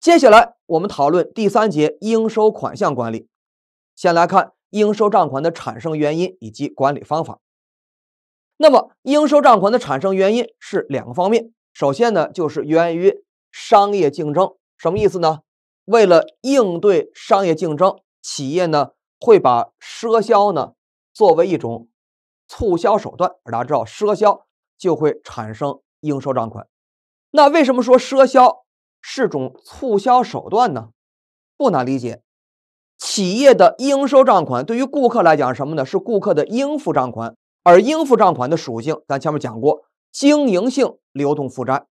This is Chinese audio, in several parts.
接下来我们讨论第三节应收款项管理。先来看应收账款的产生原因以及管理方法。那么应收账款的产生原因是两个方面，首先呢就是源于商业竞争。什么意思呢？为了应对商业竞争，企业呢会把赊销呢作为一种促销手段。而大家知道，赊销就会产生应收账款。那为什么说赊销？是种促销手段呢，不难理解。企业的应收账款对于顾客来讲什么呢？是顾客的应付账款，而应付账款的属性，咱前面讲过，经营性流动负债，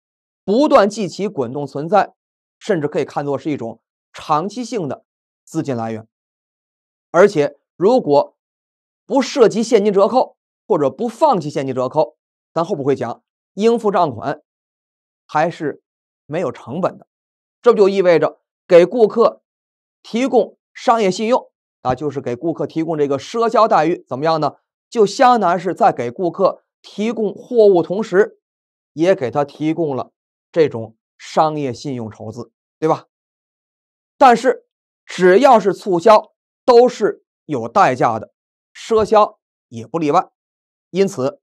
不断计其滚动存在，甚至可以看作是一种长期性的资金来源。而且，如果不涉及现金折扣或者不放弃现金折扣，咱后边会讲，应付账款还是。没有成本的，这就意味着给顾客提供商业信用啊，就是给顾客提供这个赊销待遇，怎么样呢？就当于是在给顾客提供货物同时，也给他提供了这种商业信用筹资，对吧？但是只要是促销都是有代价的，赊销也不例外，因此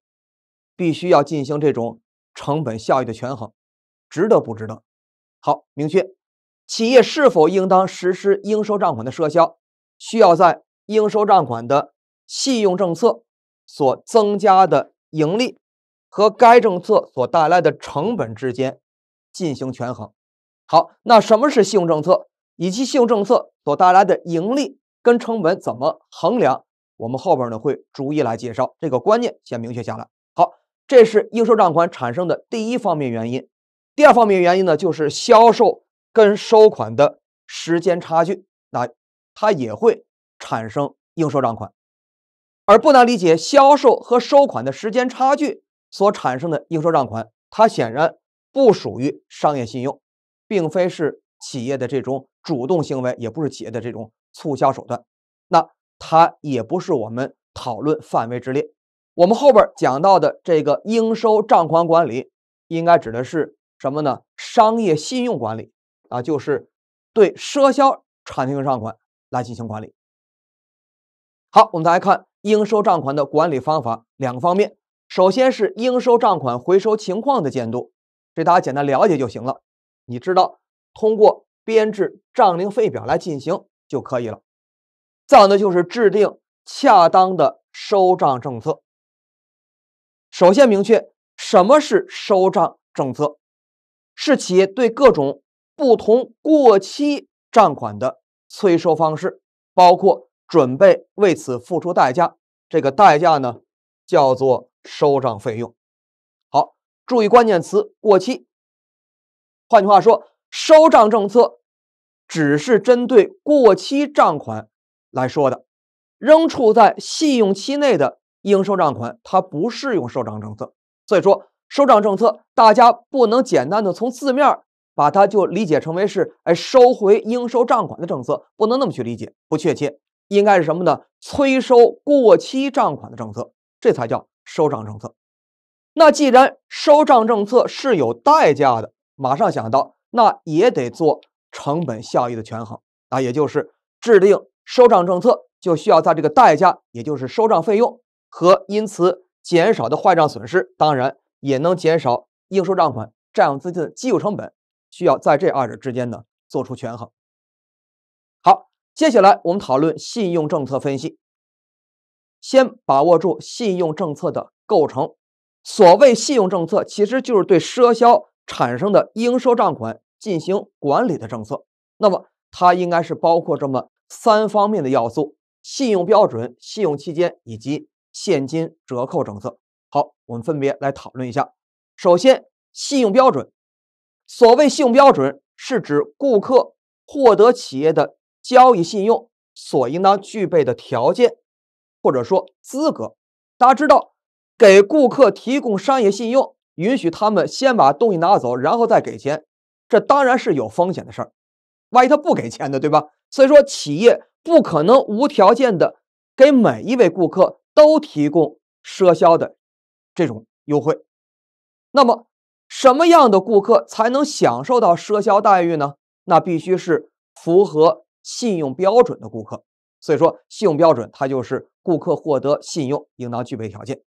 必须要进行这种成本效益的权衡。值得不值得？好，明确企业是否应当实施应收账款的赊销，需要在应收账款的信用政策所增加的盈利和该政策所带来的成本之间进行权衡。好，那什么是信用政策？以及信用政策所带来的盈利跟成本怎么衡量？我们后边呢会逐一来介绍。这个观念先明确下来。好，这是应收账款产生的第一方面原因。第二方面原因呢，就是销售跟收款的时间差距，那它也会产生应收账款，而不难理解，销售和收款的时间差距所产生的应收账款，它显然不属于商业信用，并非是企业的这种主动行为，也不是企业的这种促销手段，那它也不是我们讨论范围之列。我们后边讲到的这个应收账款管理，应该指的是。什么呢？商业信用管理啊，就是对赊销产品账款来进行管理。好，我们再来看应收账款的管理方法，两个方面。首先是应收账款回收情况的监督，这大家简单了解就行了。你知道通过编制账龄费表来进行就可以了。再有呢，就是制定恰当的收账政策。首先明确什么是收账政策。是企业对各种不同过期账款的催收方式，包括准备为此付出代价。这个代价呢，叫做收账费用。好，注意关键词“过期”。换句话说，收账政策只是针对过期账款来说的，仍处在信用期内的应收账款，它不适用收账政策。所以说。收账政策，大家不能简单的从字面把它就理解成为是哎收回应收账款的政策，不能那么去理解，不确切。应该是什么呢？催收过期账款的政策，这才叫收账政策。那既然收账政策是有代价的，马上想到那也得做成本效益的权衡啊，也就是制定收账政策就需要在这个代价，也就是收账费用和因此减少的坏账损失，当然。也能减少应收账款占用资金的机构成本，需要在这二者之间呢做出权衡。好，接下来我们讨论信用政策分析。先把握住信用政策的构成。所谓信用政策，其实就是对赊销产生的应收账款进行管理的政策。那么它应该是包括这么三方面的要素：信用标准、信用期间以及现金折扣政策。好，我们分别来讨论一下。首先，信用标准，所谓信用标准，是指顾客获得企业的交易信用所应当具备的条件，或者说资格。大家知道，给顾客提供商业信用，允许他们先把东西拿走，然后再给钱，这当然是有风险的事儿。万一他不给钱的，对吧？所以说，企业不可能无条件的给每一位顾客都提供赊销的。这种优惠，那么什么样的顾客才能享受到赊销待遇呢？那必须是符合信用标准的顾客。所以说，信用标准它就是顾客获得信用应当具备条件，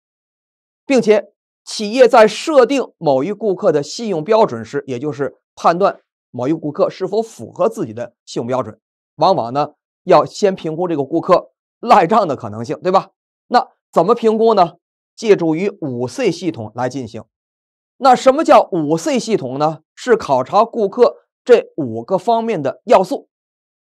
并且企业在设定某一顾客的信用标准时，也就是判断某一顾客是否符合自己的信用标准，往往呢要先评估这个顾客赖账的可能性，对吧？那怎么评估呢？借助于五 C 系统来进行。那什么叫五 C 系统呢？是考察顾客这五个方面的要素，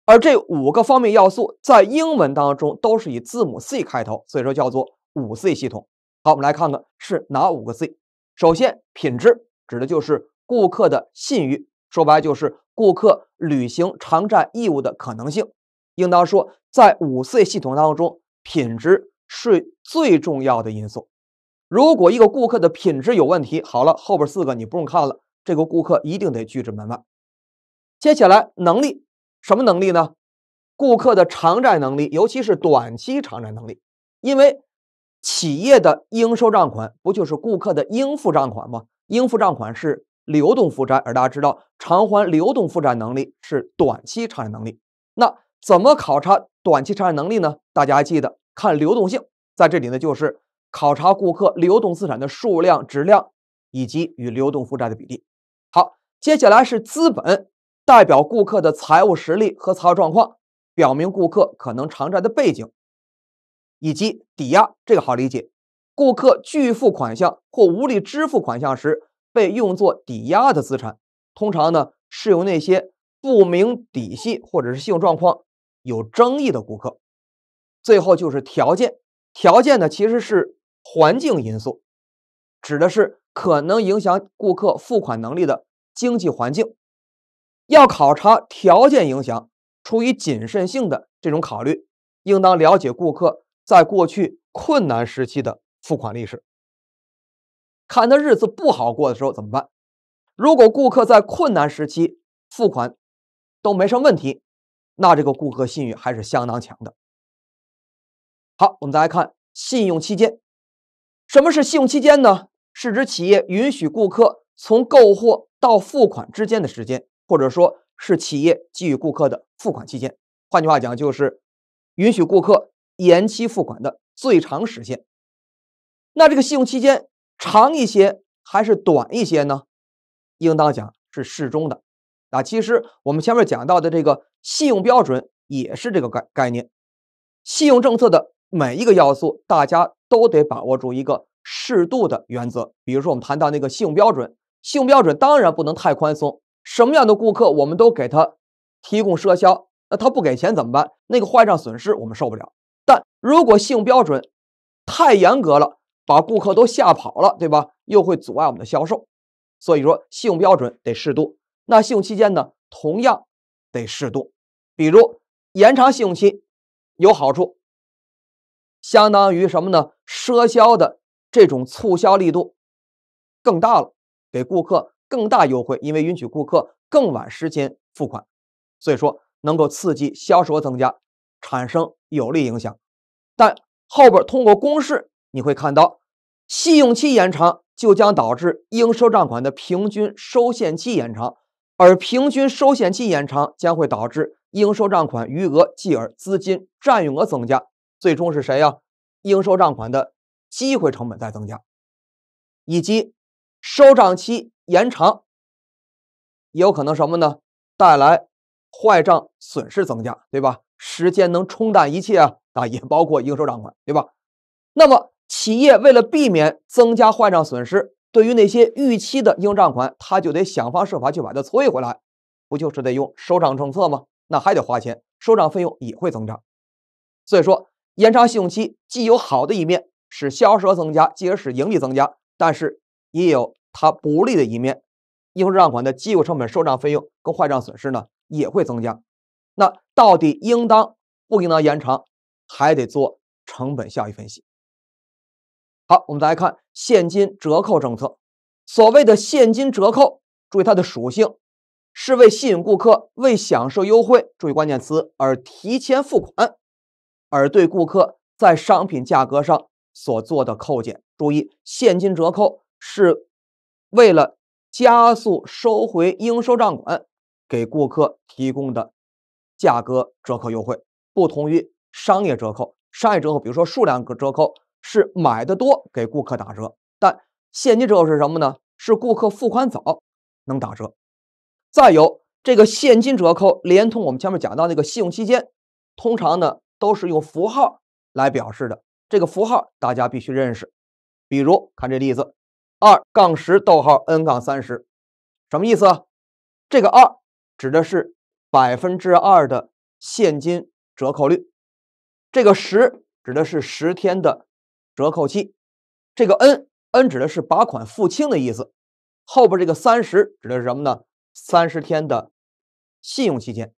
而这五个方面要素在英文当中都是以字母 C 开头，所以说叫做五 C 系统。好，我们来看看是哪五个 C。首先，品质指的就是顾客的信誉，说白就是顾客履行偿债义务的可能性。应当说，在五 C 系统当中，品质是最重要的因素。如果一个顾客的品质有问题，好了，后边四个你不用看了，这个顾客一定得拒之门外。接下来能力什么能力呢？顾客的偿债能力，尤其是短期偿债能力。因为企业的应收账款不就是顾客的应付账款吗？应付账款是流动负债，而大家知道，偿还流动负债能力是短期偿债能力。那怎么考察短期偿债能力呢？大家记得看流动性，在这里呢就是。考察顾客流动资产的数量、质量以及与流动负债的比例。好，接下来是资本，代表顾客的财务实力和财务状况，表明顾客可能偿债的背景，以及抵押。这个好理解，顾客拒付款项或无力支付款项时，被用作抵押的资产，通常呢是由那些不明底细或者是信用状况有争议的顾客。最后就是条件，条件呢其实是。环境因素指的是可能影响顾客付款能力的经济环境。要考察条件影响，出于谨慎性的这种考虑，应当了解顾客在过去困难时期的付款历史。看他日子不好过的时候怎么办。如果顾客在困难时期付款都没什么问题，那这个顾客信誉还是相当强的。好，我们再来看信用期间。什么是信用期间呢？是指企业允许顾客从购货到付款之间的时间，或者说是企业给予顾客的付款期间。换句话讲，就是允许顾客延期付款的最长时限。那这个信用期间长一些还是短一些呢？应当讲是适中的。啊，其实我们前面讲到的这个信用标准也是这个概概念，信用政策的。每一个要素，大家都得把握住一个适度的原则。比如说，我们谈到那个信用标准，信用标准当然不能太宽松。什么样的顾客我们都给他提供赊销，那他不给钱怎么办？那个坏账损失我们受不了。但如果信用标准太严格了，把顾客都吓跑了，对吧？又会阻碍我们的销售。所以说，信用标准得适度。那信用期间呢，同样得适度。比如延长信用期有好处。相当于什么呢？赊销的这种促销力度更大了，给顾客更大优惠，因为允许顾客更晚时间付款，所以说能够刺激销售额增加，产生有利影响。但后边通过公式你会看到，信用期延长就将导致应收账款的平均收现期延长，而平均收现期延长将会导致应收账款余额继而资金占用额增加。最终是谁呀？应收账款的机会成本在增加，以及收账期延长，也有可能什么呢？带来坏账损失增加，对吧？时间能冲淡一切啊，啊，也包括应收账款，对吧？那么企业为了避免增加坏账损失，对于那些逾期的应账款，他就得想方设法去把它催回来，不就是得用收账政策吗？那还得花钱，收账费用也会增长，所以说。延长信用期既有好的一面，使销售额增加，进而使盈利增加；但是也有它不利的一面，应收账款的机会成本、收账费用跟坏账损失呢也会增加。那到底应当不应当延长，还得做成本效益分析。好，我们再来看现金折扣政策。所谓的现金折扣，注意它的属性是为吸引顾客、为享受优惠，注意关键词而提前付款。而对顾客在商品价格上所做的扣减，注意，现金折扣是为了加速收回应收账款，给顾客提供的价格折扣优惠，不同于商业折扣。商业折扣，比如说数量折扣，是买的多给顾客打折，但现金折扣是什么呢？是顾客付款早能打折。再有，这个现金折扣连同我们前面讲到那个信用期间，通常呢。都是用符号来表示的，这个符号大家必须认识。比如看这例子：二杠十逗号 n 杠三十，什么意思啊？这个二指的是百分之二的现金折扣率，这个十指的是十天的折扣期，这个 n n 指的是把款付清的意思。后边这个三十指的是什么呢？三十天的信用期间。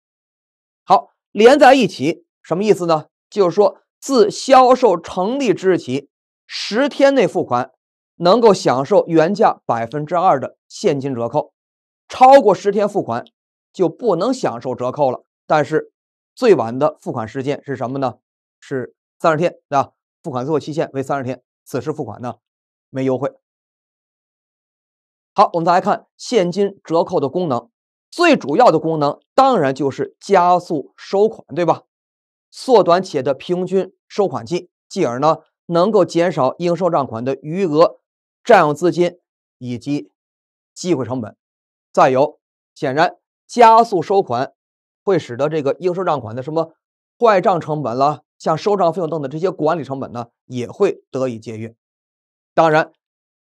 好，连在一起。什么意思呢？就是说，自销售成立之日起，十天内付款能够享受原价百分之二的现金折扣，超过十天付款就不能享受折扣了。但是，最晚的付款时间是什么呢？是三十天，对吧？付款最后期限为三十天，此时付款呢没优惠。好，我们再来看现金折扣的功能，最主要的功能当然就是加速收款，对吧？缩短企业的平均收款期，继而呢能够减少应收账款的余额、占用资金以及机会成本。再有，显然加速收款会使得这个应收账款的什么坏账成本了，像收账费用等等这些管理成本呢也会得以节约。当然，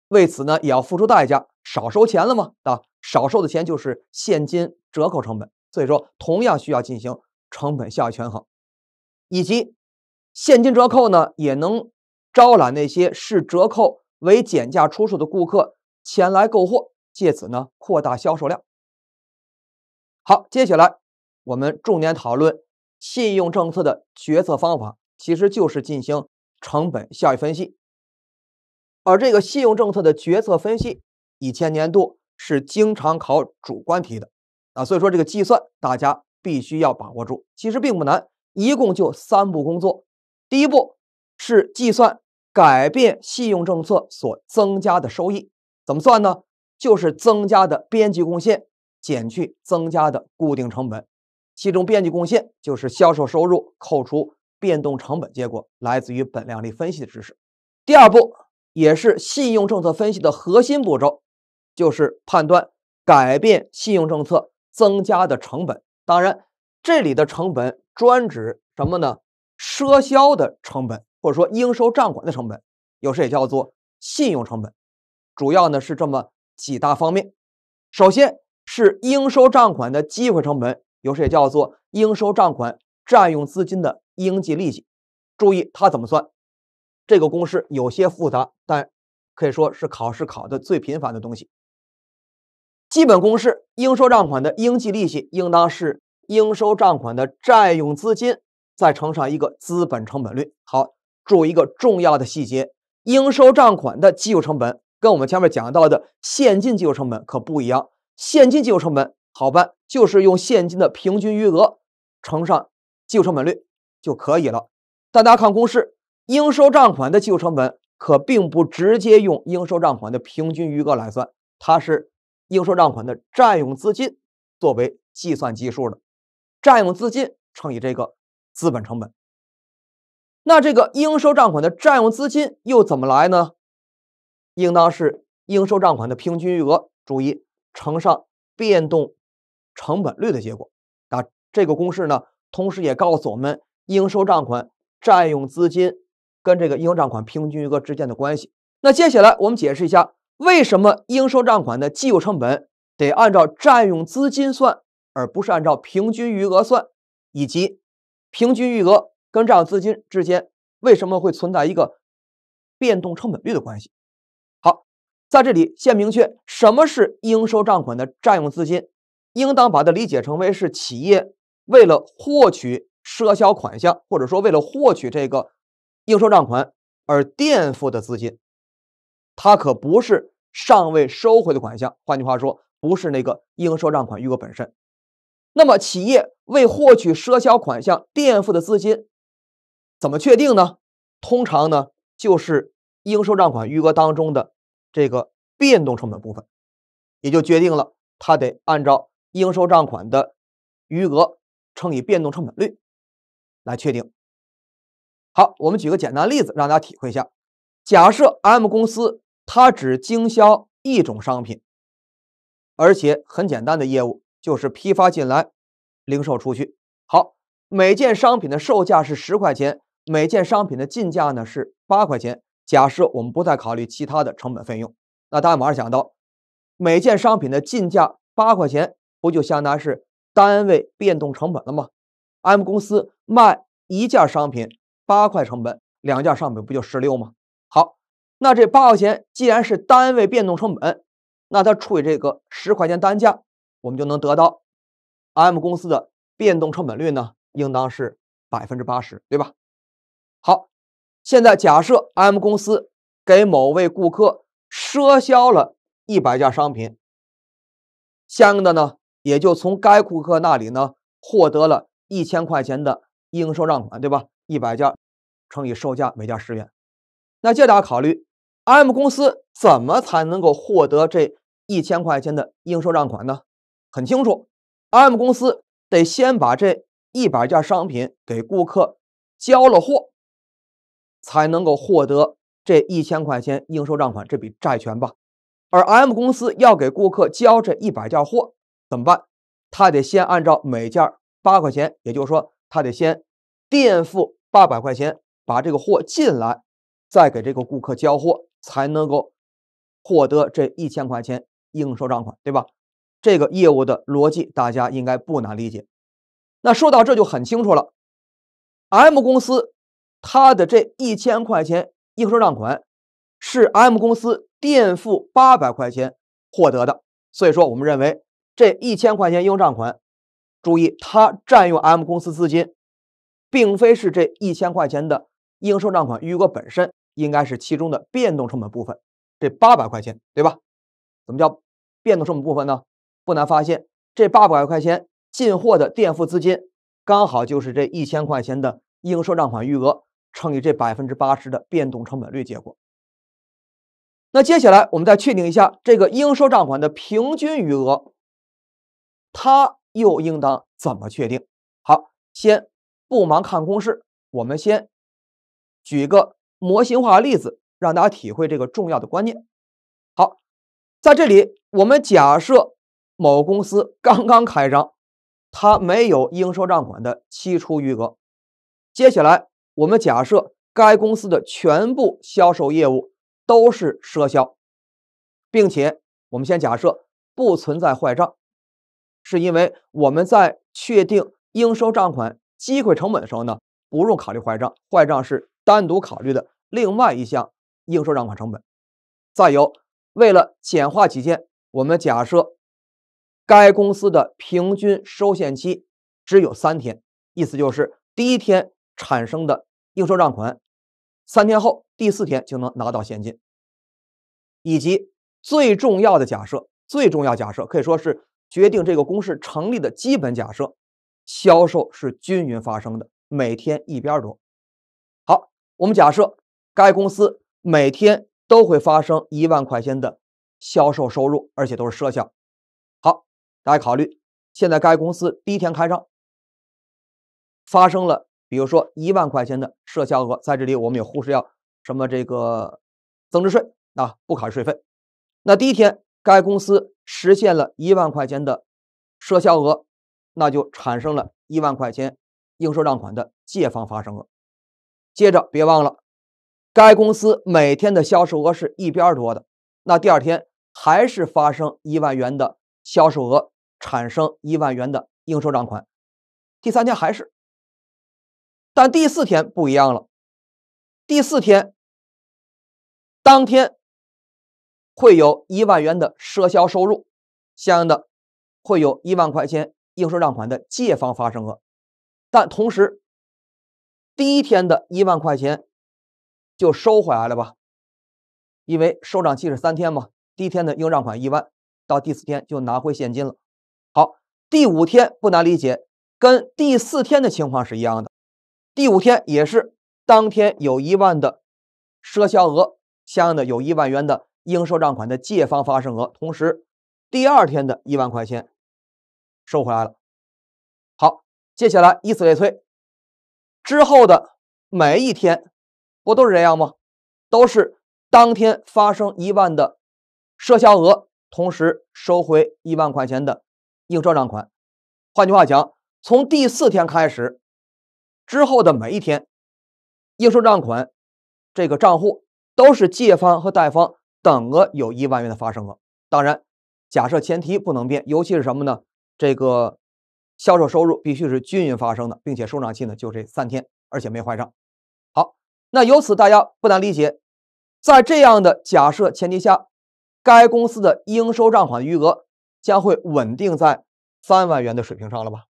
为此呢也要付出代价，少收钱了嘛？啊，少收的钱就是现金折扣成本。所以说，同样需要进行成本效益权衡。以及现金折扣呢，也能招揽那些视折扣为减价出售的顾客前来购货，借此呢扩大销售量。好，接下来我们重点讨论信用政策的决策方法，其实就是进行成本效益分析。而这个信用政策的决策分析，以前年度是经常考主观题的啊，所以说这个计算大家必须要把握住，其实并不难。一共就三步工作，第一步是计算改变信用政策所增加的收益，怎么算呢？就是增加的边际贡献减去增加的固定成本，其中边际贡献就是销售收入扣除变动成本，结果来自于本量利分析的知识。第二步也是信用政策分析的核心步骤，就是判断改变信用政策增加的成本。当然，这里的成本。专指什么呢？赊销的成本，或者说应收账款的成本，有时也叫做信用成本。主要呢是这么几大方面。首先是应收账款的机会成本，有时也叫做应收账款占用资金的应计利息。注意它怎么算，这个公式有些复杂，但可以说是考试考的最频繁的东西。基本公式：应收账款的应计利息应当是。应收账款的占用资金再乘上一个资本成本率。好，注意一个重要的细节：应收账款的计入成本跟我们前面讲到的现金计入成本可不一样。现金计入成本好办，就是用现金的平均余额乘上计有成本率就可以了。但大家看公式，应收账款的计有成本可并不直接用应收账款的平均余额来算，它是应收账款的占用资金作为计算基数的。占用资金乘以这个资本成本，那这个应收账款的占用资金又怎么来呢？应当是应收账款的平均余额，注意乘上变动成本率的结果。啊，这个公式呢，同时也告诉我们应收账款占用资金跟这个应收账款平均余额之间的关系。那接下来我们解释一下，为什么应收账款的计有成本得按照占用资金算？而不是按照平均余额算，以及平均余额跟账样资金之间为什么会存在一个变动成本率的关系？好，在这里先明确什么是应收账款的占用资金，应当把它理解成为是企业为了获取赊销款项，或者说为了获取这个应收账款而垫付的资金，它可不是尚未收回的款项。换句话说，不是那个应收账款余额本身。那么，企业为获取赊销款项垫付的资金怎么确定呢？通常呢，就是应收账款余额当中的这个变动成本部分，也就决定了它得按照应收账款的余额乘以变动成本率来确定。好，我们举个简单例子让大家体会一下。假设 M 公司它只经销一种商品，而且很简单的业务。就是批发进来，零售出去。好，每件商品的售价是十块钱，每件商品的进价呢是八块钱。假设我们不再考虑其他的成本费用，那大家马上想到，每件商品的进价八块钱，不就相当于是单位变动成本了吗？M 公司卖一件商品八块成本，两件商品不就十六吗？好，那这八块钱既然是单位变动成本，那它除以这个十块钱单价。我们就能得到，M 公司的变动成本率呢，应当是百分之八十，对吧？好，现在假设 M 公司给某位顾客赊销了100件商品，相应的呢，也就从该顾客那里呢获得了一千块钱的应收账款，对吧？100件乘以售价每件十元。那大家考虑，M 公司怎么才能够获得这一千块钱的应收账款呢？很清楚，M 公司得先把这一百件商品给顾客交了货，才能够获得这一千块钱应收账款这笔债权吧。而 M 公司要给顾客交这一百件货怎么办？他得先按照每件八块钱，也就是说，他得先垫付八百块钱，把这个货进来，再给这个顾客交货，才能够获得这一千块钱应收账款，对吧？这个业务的逻辑大家应该不难理解。那说到这就很清楚了，M 公司它的这一千块钱应收账款是 M 公司垫付八百块钱获得的，所以说我们认为这一千块钱应收账款，注意它占用 M 公司资金，并非是这一千块钱的应收账款余额本身，应该是其中的变动成本部分，这八百块钱，对吧？怎么叫变动成本部分呢？不难发现，这八百块钱进货的垫付资金，刚好就是这一千块钱的应收账款余额乘以这百分之八十的变动成本率结果。那接下来我们再确定一下这个应收账款的平均余额，它又应当怎么确定？好，先不忙看公式，我们先举个模型化例子，让大家体会这个重要的观念。好，在这里我们假设。某公司刚刚开张，它没有应收账款的期初余额。接下来，我们假设该公司的全部销售业务都是赊销，并且我们先假设不存在坏账，是因为我们在确定应收账款机会成本的时候呢，不用考虑坏账，坏账是单独考虑的另外一项应收账款成本。再有，为了简化起见，我们假设。该公司的平均收现期只有三天，意思就是第一天产生的应收账款，三天后第四天就能拿到现金。以及最重要的假设，最重要假设可以说是决定这个公式成立的基本假设：销售是均匀发生的，每天一边多。好，我们假设该公司每天都会发生一万块钱的销售收入，而且都是赊销。大家考虑，现在该公司第一天开张，发生了，比如说一万块钱的赊销额，在这里我们也忽视要什么这个增值税啊，不考虑税费。那第一天该公司实现了一万块钱的赊销额，那就产生了一万块钱应收账款的借方发生额。接着别忘了，该公司每天的销售额是一边多的，那第二天还是发生一万元的销售额。产生一万元的应收账款，第三天还是，但第四天不一样了。第四天当天会有一万元的赊销收入，相应的会有一万块钱应收账款的借方发生额，但同时第一天的一万块钱就收回来了吧？因为收账期是三天嘛，第一天的应账款一万，到第四天就拿回现金了。第五天不难理解，跟第四天的情况是一样的。第五天也是当天有一万的赊销额，相应的有一万元的应收账款的借方发生额，同时第二天的一万块钱收回来了。好，接下来以此类推，之后的每一天不都是这样吗？都是当天发生一万的赊销额，同时收回一万块钱的。应收账款，换句话讲，从第四天开始之后的每一天，应收账款这个账户都是借方和贷方等额有一万元的发生额。当然，假设前提不能变，尤其是什么呢？这个销售收入必须是均匀发生的，并且收账期呢就这三天，而且没坏账。好，那由此大家不难理解，在这样的假设前提下，该公司的应收账款余额。将会稳定在三万元的水平上了吧？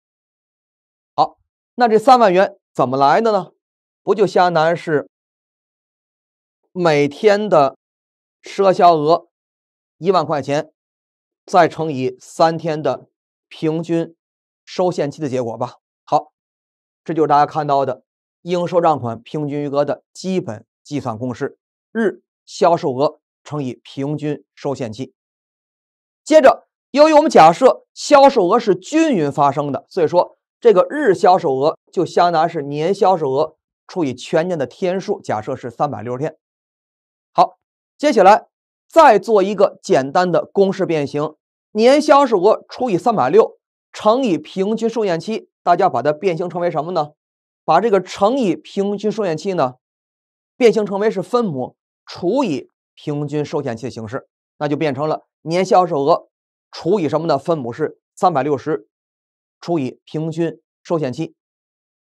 好，那这三万元怎么来的呢？不就相当于是每天的赊销额一万块钱，再乘以三天的平均收现期的结果吧？好，这就是大家看到的应收账款平均余额的基本计算公式：日销售额乘以平均收现期。接着。由于我们假设销售额是均匀发生的，所以说这个日销售额就相当于是年销售额除以全年的天数。假设是三百六十天。好，接下来再做一个简单的公式变形：年销售额除以三百六乘以平均寿险期。大家把它变形成为什么呢？把这个乘以平均寿险期呢，变形成为是分母除以平均寿险期的形式，那就变成了年销售额。除以什么呢？分母是三百六十，除以平均收现期。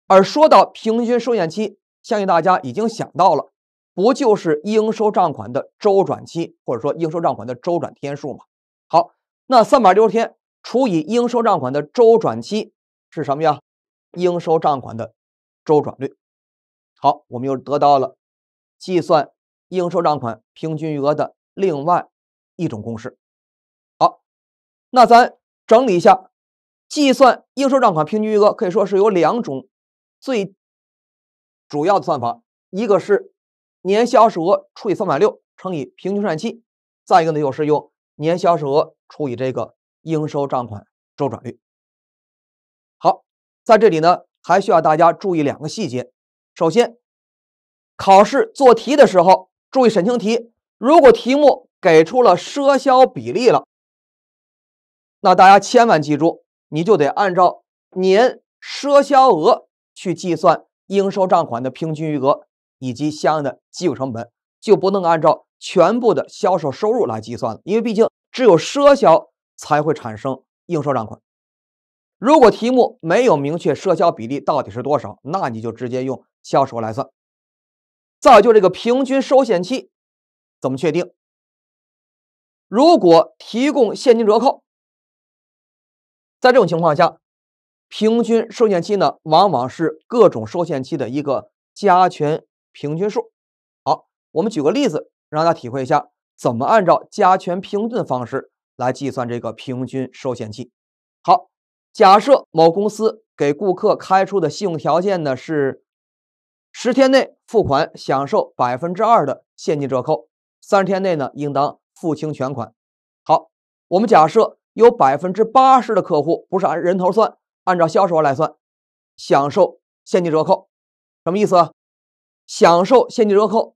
而说到平均收现期，相信大家已经想到了，不就是应收账款的周转期，或者说应收账款的周转天数吗？好，那三百六十天除以应收账款的周转期是什么呀？应收账款的周转率。好，我们又得到了计算应收账款平均余额的另外一种公式。那咱整理一下，计算应收账款平均余额可以说是有两种最主要的算法，一个是年销售额除以三百六乘以平均产期，再一个呢就是用年销售额除以这个应收账款周转率。好，在这里呢还需要大家注意两个细节，首先，考试做题的时候注意审清题，如果题目给出了赊销比例了。那大家千万记住，你就得按照年赊销额去计算应收账款的平均余额以及相应的机会成本，就不能按照全部的销售收入来计算了，因为毕竟只有赊销才会产生应收账款。如果题目没有明确赊销比例到底是多少，那你就直接用销售来算，造就这个平均收现期怎么确定？如果提供现金折扣。在这种情况下，平均受限期呢，往往是各种受限期的一个加权平均数。好，我们举个例子，让大家体会一下怎么按照加权平均的方式来计算这个平均受限期。好，假设某公司给顾客开出的信用条件呢是十天内付款，享受百分之二的现金折扣；三十天内呢，应当付清全款。好，我们假设。有百分之八十的客户不是按人头算，按照销售额来算，享受现金折扣，什么意思啊？享受现金折扣，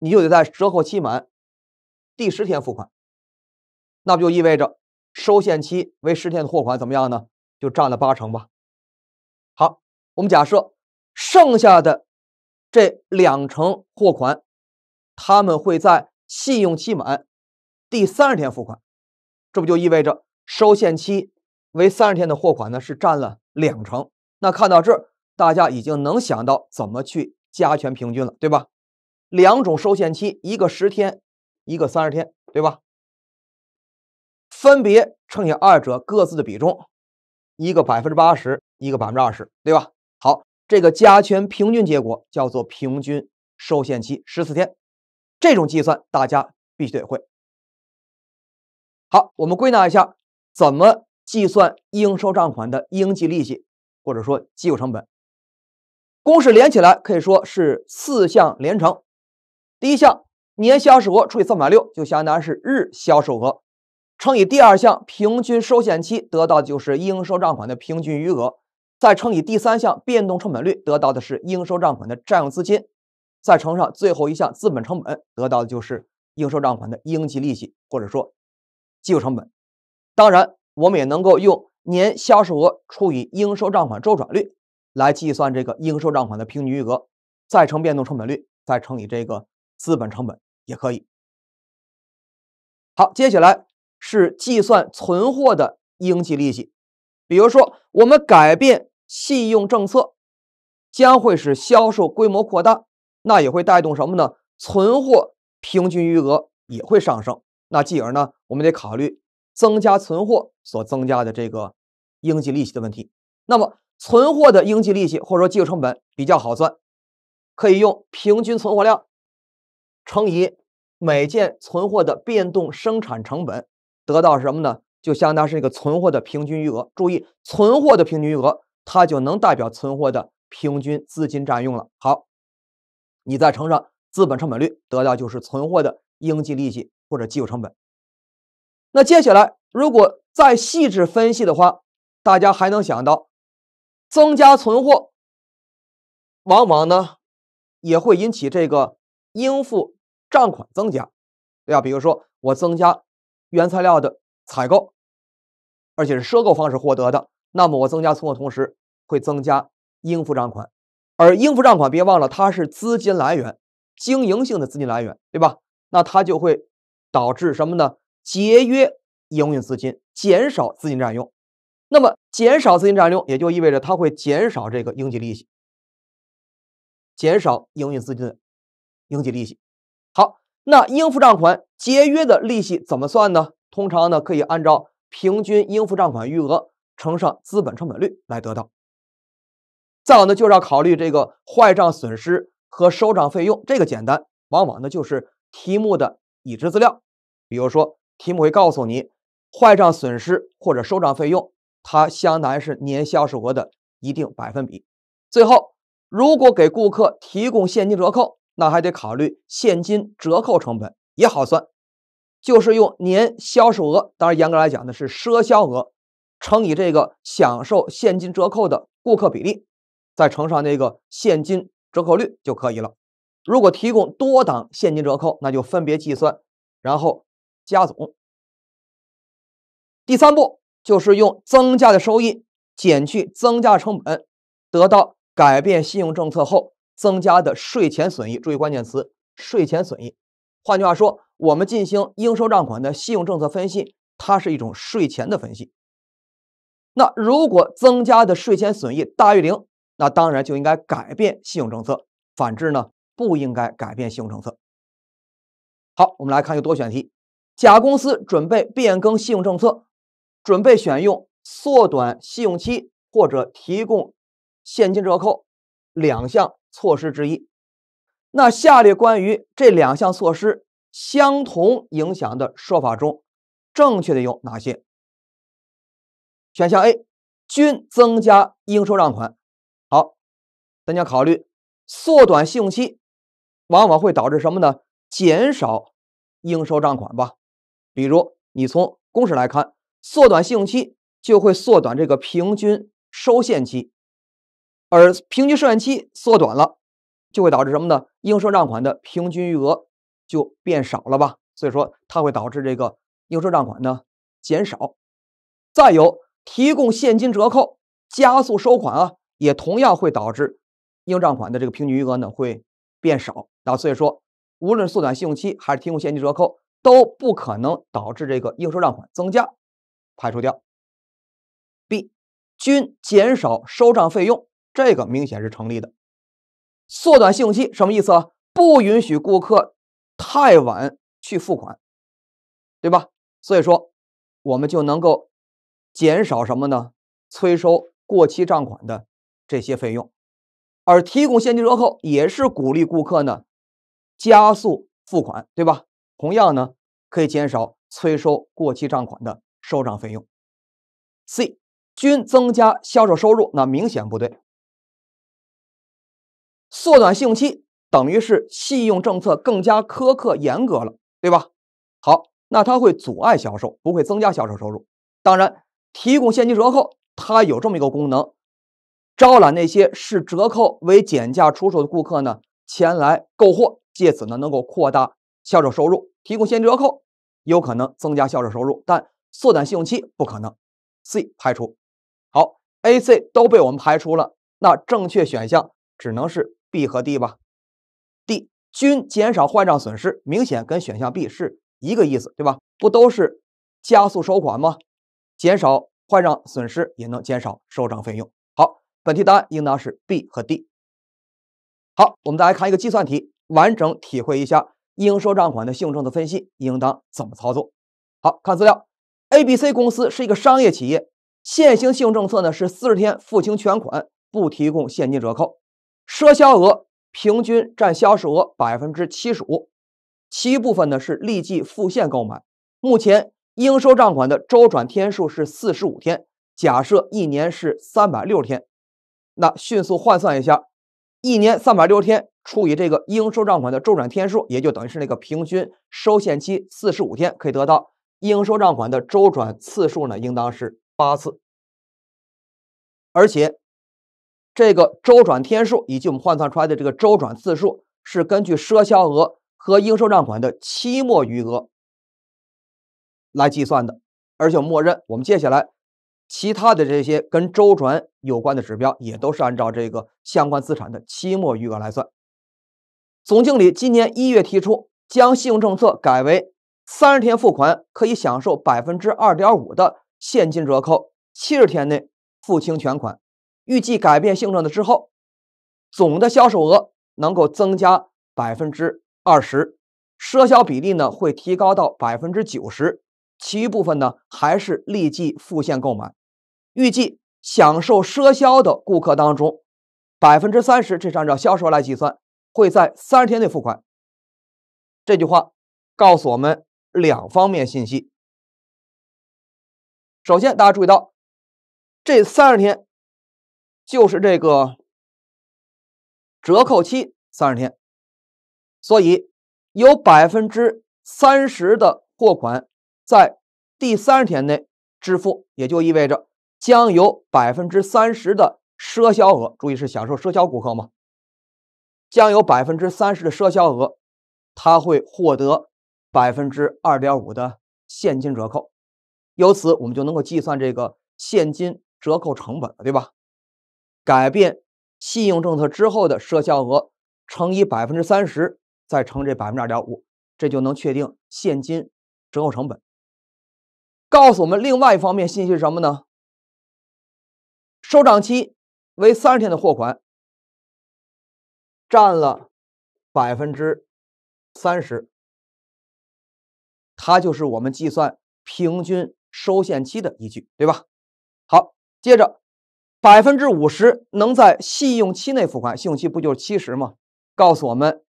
你就得在折扣期满第十天付款，那不就意味着收现期为十天的货款怎么样呢？就占了八成吧。好，我们假设剩下的这两成货款，他们会在信用期满第三十天付款，这不就意味着？收现期为三十天的货款呢，是占了两成。那看到这儿，大家已经能想到怎么去加权平均了，对吧？两种收现期，一个十天，一个三十天，对吧？分别乘以二者各自的比重，一个百分之八十，一个百分之二十，对吧？好，这个加权平均结果叫做平均收现期十四天。这种计算大家必须得会。好，我们归纳一下。怎么计算应收账款的应计利息，或者说计入成本？公式连起来可以说是四项连乘。第一项年销售额除以三百六，就相当于是日销售额，乘以第二项平均收现期得到的就是应收账款的平均余额，再乘以第三项变动成本率得到的是应收账款的占用资金，再乘上最后一项资本成本，得到的就是应收账款的应计利息，或者说计入成本。当然，我们也能够用年销售额除以应收账款周转率来计算这个应收账款的平均余额，再乘变动成本率，再乘以这个资本成本，也可以。好，接下来是计算存货的应计利息。比如说，我们改变信用政策，将会使销售规模扩大，那也会带动什么呢？存货平均余额也会上升，那继而呢，我们得考虑。增加存货所增加的这个应计利息的问题，那么存货的应计利息或者说计入成本比较好算，可以用平均存货量乘以每件存货的变动生产成本，得到什么呢？就相当是一个存货的平均余额。注意，存货的平均余额它就能代表存货的平均资金占用了。好，你再乘上资本成本率，得到就是存货的应计利息或者计入成本。那接下来，如果再细致分析的话，大家还能想到，增加存货，往往呢也会引起这个应付账款增加，对吧？比如说我增加原材料的采购，而且是赊购方式获得的，那么我增加存货同时会增加应付账款，而应付账款别忘了它是资金来源，经营性的资金来源，对吧？那它就会导致什么呢？节约营运资金，减少资金占用，那么减少资金占用也就意味着它会减少这个应计利息，减少营运资金的应计利息。好，那应付账款节约的利息怎么算呢？通常呢可以按照平均应付账款余额乘上资本成本率来得到。再有呢就是要考虑这个坏账损失和收账费用，这个简单，往往呢就是题目的已知资料，比如说。题目会告诉你坏账损失或者收账费用，它相当于是年销售额的一定百分比。最后，如果给顾客提供现金折扣，那还得考虑现金折扣成本也好算，就是用年销售额，当然严格来讲呢是赊销额乘以这个享受现金折扣的顾客比例，再乘上那个现金折扣率就可以了。如果提供多档现金折扣，那就分别计算，然后。加总，第三步就是用增加的收益减去增加成本，得到改变信用政策后增加的税前损益。注意关键词“税前损益”。换句话说，我们进行应收账款的信用政策分析，它是一种税前的分析。那如果增加的税前损益大于零，那当然就应该改变信用政策；反之呢，不应该改变信用政策。好，我们来看一个多选题。甲公司准备变更信用政策，准备选用缩短信用期或者提供现金折扣两项措施之一。那下列关于这两项措施相同影响的说法中，正确的有哪些？选项 A 均增加应收账款。好，咱要考虑缩短信用期，往往会导致什么呢？减少应收账款吧。比如，你从公式来看，缩短信用期就会缩短这个平均收现期，而平均收现期缩短了，就会导致什么呢？应收账款的平均余额就变少了吧？所以说，它会导致这个应收账款呢减少。再有，提供现金折扣加速收款啊，也同样会导致应账款的这个平均余额呢会变少。那所以说，无论缩短信用期还是提供现金折扣。都不可能导致这个应收账款增加，排除掉。B 均减少收账费用，这个明显是成立的。缩短信用期什么意思啊？不允许顾客太晚去付款，对吧？所以说我们就能够减少什么呢？催收过期账款的这些费用，而提供现金折扣也是鼓励顾客呢加速付款，对吧？同样呢，可以减少催收过期账款的收账费用。C 均增加销售收入，那明显不对。缩短信用期等于是信用政策更加苛刻严格了，对吧？好，那它会阻碍销售，不会增加销售收入。当然，提供现金折扣，它有这么一个功能，招揽那些视折扣为减价出售的顾客呢前来购货，借此呢能够扩大。销售收入提供现金折扣有可能增加销售收入，但缩短信用期不可能，C 排除。好，A、C 都被我们排除了，那正确选项只能是 B 和 D 吧？D 均减少坏账损失，明显跟选项 B 是一个意思，对吧？不都是加速收款吗？减少坏账损失也能减少收账费用。好，本题答案应当是 B 和 D。好，我们再来看一个计算题，完整体会一下。应收账款的性质的分析应当怎么操作？好看资料，A、B、C 公司是一个商业企业，现行性政策呢是四十天付清全款，不提供现金折扣，赊销额平均占销售额百分之七十五，其余部分呢是立即付现购买。目前应收账款的周转天数是四十五天，假设一年是三百六十天，那迅速换算一下，一年三百六十天。除以这个应收账款的周转天数，也就等于是那个平均收现期四十五天，可以得到应收账款的周转次数呢，应当是八次。而且，这个周转天数以及我们换算出来的这个周转次数，是根据赊销额和应收账款的期末余额来计算的。而且，默认我们接下来其他的这些跟周转有关的指标，也都是按照这个相关资产的期末余额来算。总经理今年一月提出，将信用政策改为三十天付款可以享受百分之二点五的现金折扣，七十天内付清全款。预计改变性质的之后，总的销售额能够增加百分之二十，赊销比例呢会提高到百分之九十，其余部分呢还是立即付现购买。预计享受赊销的顾客当中，百分之三十这是按照销售来计算。会在三十天内付款，这句话告诉我们两方面信息。首先，大家注意到这三十天就是这个折扣期三十天，所以有百分之三十的货款在第三十天内支付，也就意味着将有百分之三十的赊销额。注意，是享受赊销顾客吗？将有百分之三十的赊销额，他会获得百分之二点五的现金折扣，由此我们就能够计算这个现金折扣成本了，对吧？改变信用政策之后的赊销额乘以百分之三十，再乘这百分之二点五，这就能确定现金折扣成本。告诉我们另外一方面信息是什么呢？收账期为三十天的货款。占了百分之三十，它就是我们计算平均收现期的依据，对吧？好，接着百分之五十能在信用期内付款，信用期不就是七十吗？告诉我们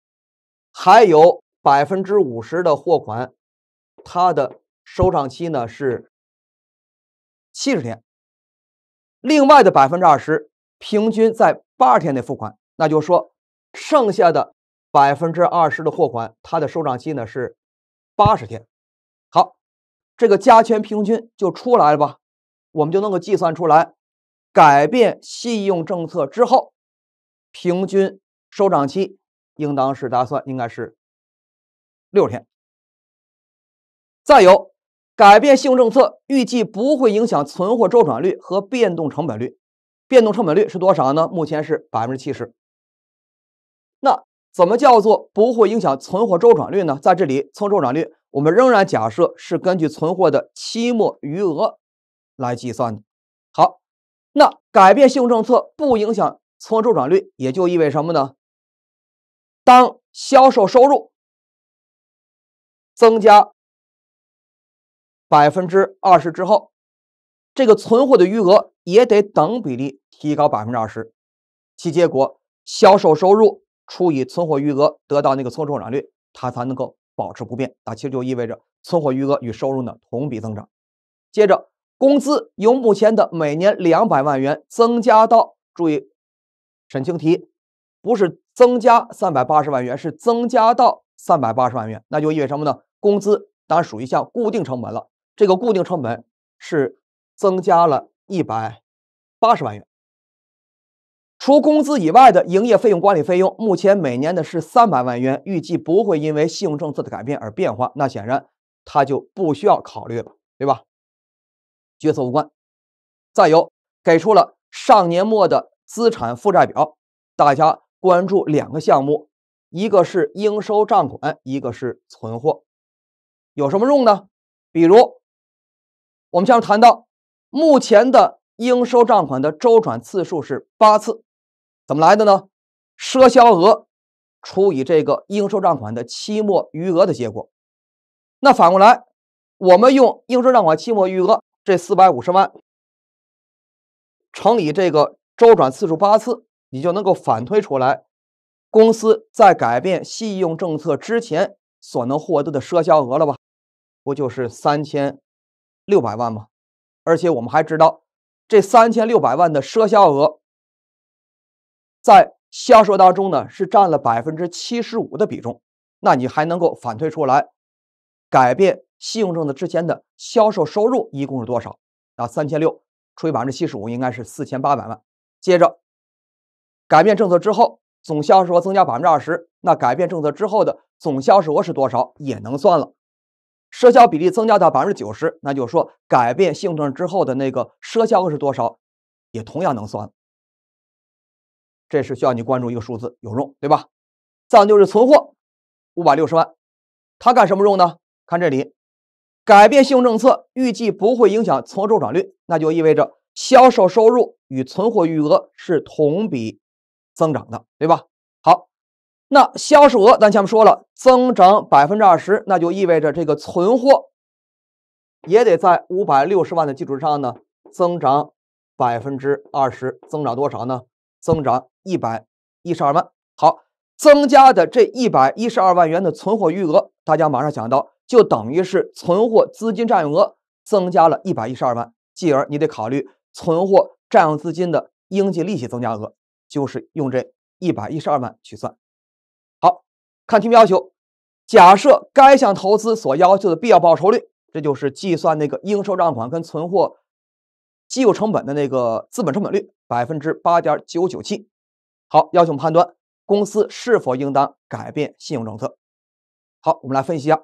还有百分之五十的货款，它的收账期呢是七十天。另外的百分之二十平均在八十天内付款，那就说。剩下的百分之二十的货款，它的收账期呢是八十天。好，这个加权平均就出来了吧？我们就能够计算出来，改变信用政策之后，平均收账期应当是，打算应该是六十天。再有，改变信用政策预计不会影响存货周转率和变动成本率。变动成本率是多少呢？目前是百分之七十。怎么叫做不会影响存货周转率呢？在这里，存货周转率我们仍然假设是根据存货的期末余额来计算的。好，那改变信用政策不影响存货周转率，也就意味什么呢？当销售收入增加百分之二十之后，这个存货的余额也得等比例提高百分之二十，其结果销售收入。除以存货余额，得到那个存货周转率，它才能够保持不变。那其实就意味着存货余额与收入呢同比增长。接着，工资由目前的每年两百万元增加到，注意，沈清提，不是增加三百八十万元，是增加到三百八十万元。那就意味什么呢？工资当然属于一项固定成本了。这个固定成本是增加了一百八十万元。除工资以外的营业费用、管理费用，目前每年的是三百万元，预计不会因为信用政策的改变而变化。那显然它就不需要考虑了，对吧？决策无关。再有，给出了上年末的资产负债表，大家关注两个项目，一个是应收账款，一个是存货，有什么用呢？比如，我们将谈到，目前的应收账款的周转次数是八次。怎么来的呢？赊销额除以这个应收账款的期末余额的结果。那反过来，我们用应收账款期末余额这四百五十万乘以这个周转次数八次，你就能够反推出来，公司在改变信用政策之前所能获得的赊销额了吧？不就是三千六百万吗？而且我们还知道，这三千六百万的赊销额。在销售当中呢，是占了百分之七十五的比重。那你还能够反推出来，改变信用政策之前的销售收入一共是多少？啊，三千六除以百分之七十五应该是四千八百万。接着，改变政策之后总销售额增加百分之二十，那改变政策之后的总销售额是多少？也能算了。赊销比例增加到百分之九十，那就说改变信用政策之后的那个赊销额是多少？也同样能算。这是需要你关注一个数字，有用，对吧？再就是存货五百六十万，它干什么用呢？看这里，改变信用政策预计不会影响存货周转率，那就意味着销售收入与存货余额是同比增长的，对吧？好，那销售额咱前面说了增长百分之二十，那就意味着这个存货也得在五百六十万的基础上呢增长百分之二十，增长多少呢？增长。一百一十二万，好，增加的这一百一十二万元的存货余额，大家马上想到就等于是存货资金占用额增加了一百一十二万，继而你得考虑存货占用资金的应计利息增加额，就是用这一百一十二万去算。好，看题目要求，假设该项投资所要求的必要报酬率，这就是计算那个应收账款跟存货既有成本的那个资本成本率，百分之八点九九七。好，要求我们判断公司是否应当改变信用政策。好，我们来分析一下。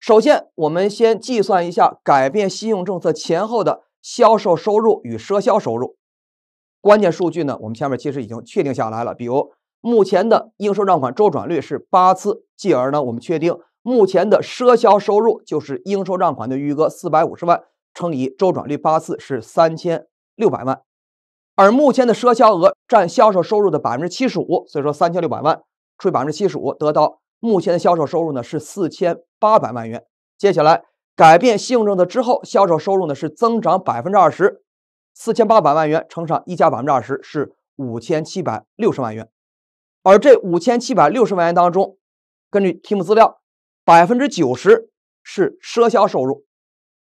首先，我们先计算一下改变信用政策前后的销售收入与赊销收入。关键数据呢，我们前面其实已经确定下来了，比如目前的应收账款周转率是八次，继而呢，我们确定目前的赊销收入就是应收账款的余额四百五十万乘以周转率八次是三千六百万，而目前的赊销额。占销售收入的百分之七十五，所以说三千六百万除以百分之七十五，得到目前的销售收入呢是四千八百万元。接下来改变信用政策之后，销售收入呢是增长百分之二十四千八百万元乘上一加百分之二十是五千七百六十万元。而这五千七百六十万元当中，根据题目资料，百分之九十是赊销收入，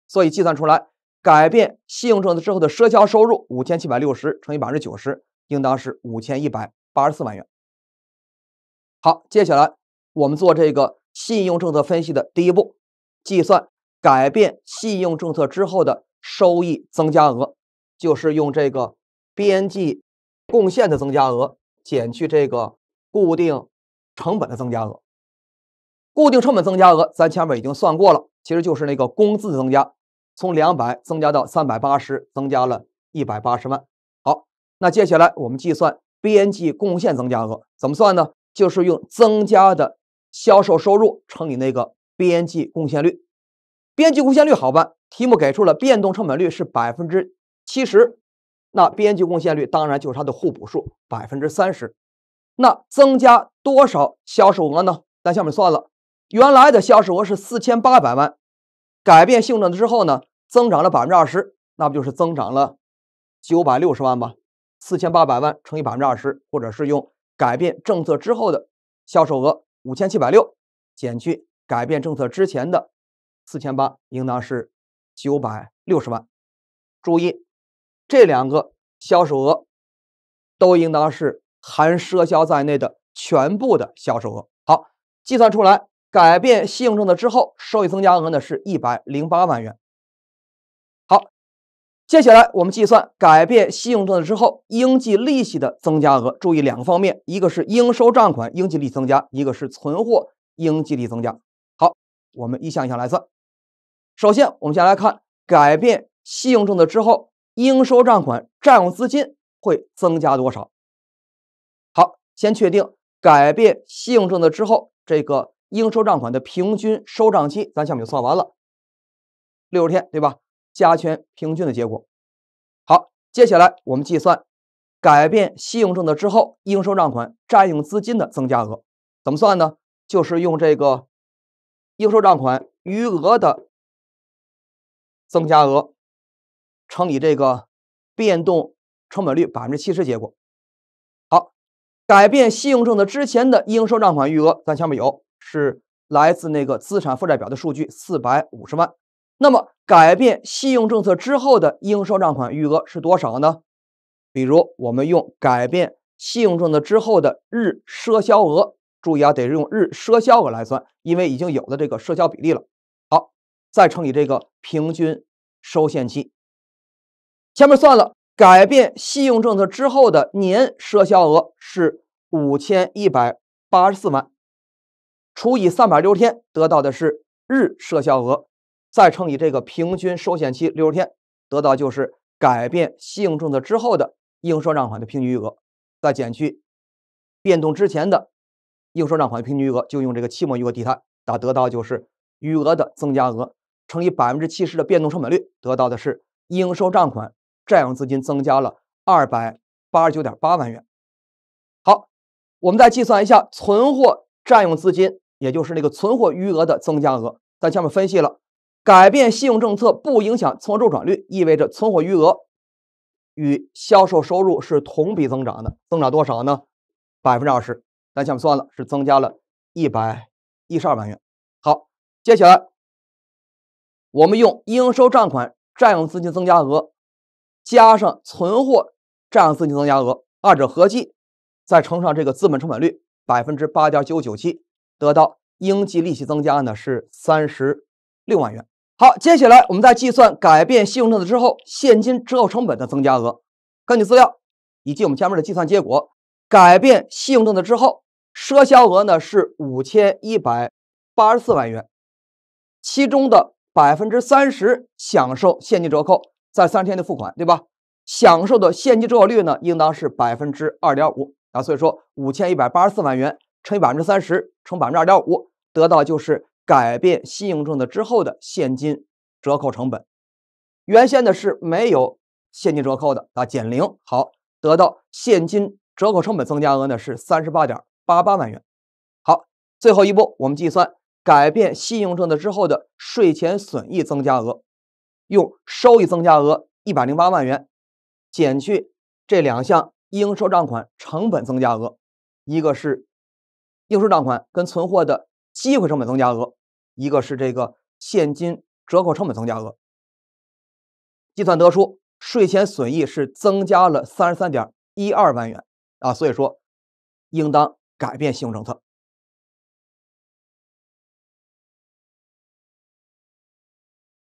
所以计算出来改变信用政策之后的赊销收入五千七百六十乘以百分之九十。应当是五千一百八十四万元。好，接下来我们做这个信用政策分析的第一步，计算改变信用政策之后的收益增加额，就是用这个边际贡献的增加额减去这个固定成本的增加额。固定成本增加额咱前面已经算过了，其实就是那个工资增加，从两百增加到三百八十，增加了一百八十万。那接下来我们计算边际贡献增加额怎么算呢？就是用增加的销售收入乘以那个边际贡献率。边际贡献率好办，题目给出了变动成本率是百分之七十，那边际贡献率当然就是它的互补数百分之三十。那增加多少销售额呢？咱下面算了，原来的销售额是四千八百万，改变性质之后呢，增长了百分之二十，那不就是增长了九百六十万吧？四千八百万乘以百分之二十，或者是用改变政策之后的销售额五千七百六减去改变政策之前的四千八，应当是九百六十万。注意，这两个销售额都应当是含赊销在内的全部的销售额。好，计算出来，改变信用政策之后，收益增加额呢是一百零八万元。接下来我们计算改变信用政策之后应计利息的增加额。注意两个方面，一个是应收账款应计利增加，一个是存货应计利增加。好，我们一项一项来算。首先，我们先来看改变信用政策之后应收账款占用资金会增加多少。好，先确定改变信用政策之后这个应收账款的平均收账期，咱项目就算完了，六十天，对吧？加权平均的结果。好，接下来我们计算改变信用政策之后应收账款占用资金的增加额，怎么算呢？就是用这个应收账款余额的增加额乘以这个变动成本率百分之七十，结果好。改变信用政策之前的应收账款余额，咱前面有，是来自那个资产负债表的数据，四百五十万。那么改变信用政策之后的应收账款余额是多少呢？比如，我们用改变信用政策之后的日赊销额，注意啊，得用日赊销额来算，因为已经有了这个赊销比例了。好，再乘以这个平均收现期。前面算了，改变信用政策之后的年赊销额是五千一百八十四万，除以三百六天，得到的是日赊销额。再乘以这个平均收险期六十天，得到就是改变信用政策之后的应收账款的平均余额，再减去变动之前的应收账款平均余额，就用这个期末余额抵摊，那得到就是余额的增加额乘以百分之七十的变动成本率，得到的是应收账款占用资金增加了二百八十九点八万元。好，我们再计算一下存货占用资金，也就是那个存货余额的增加额，在下面分析了。改变信用政策不影响存货周转率，意味着存货余额与销售收入是同比增长的。增长多少呢？百分之二十。那前面算了是增加了一百一十二万元。好，接下来我们用应收账款占用资金增加额加上存货占用资金增加额，二者合计，再乘上这个资本成本率百分之八点九九七，得到应计利息增加呢是三十六万元。好，接下来我们在计算改变信用政策之后现金折扣成本的增加额。根据资料以及我们前面的计算结果，改变信用政策之后，赊销额呢是五千一百八十四万元，其中的百分之三十享受现金折扣，在三十天内付款，对吧？享受的现金折扣率呢，应当是百分之二点五啊。所以说，五千一百八十四万元乘以百分之三十乘百分之二点五，得到就是。改变信用政策之后的现金折扣成本，原先呢是没有现金折扣的啊，减零好，得到现金折扣成本增加额呢是三十八点八八万元。好，最后一步我们计算改变信用政策之后的税前损益增加额，用收益增加额一百零八万元减去这两项应收账款成本增加额，一个是应收账款跟存货的。机会成本增加额，一个是这个现金折扣成本增加额，计算得出税前损益是增加了三十三点一二万元啊，所以说应当改变信用政策。